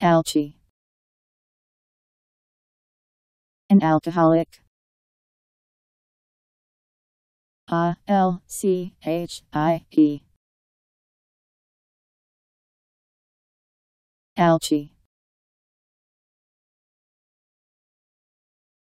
Algae An alcoholic A L C H I E Algae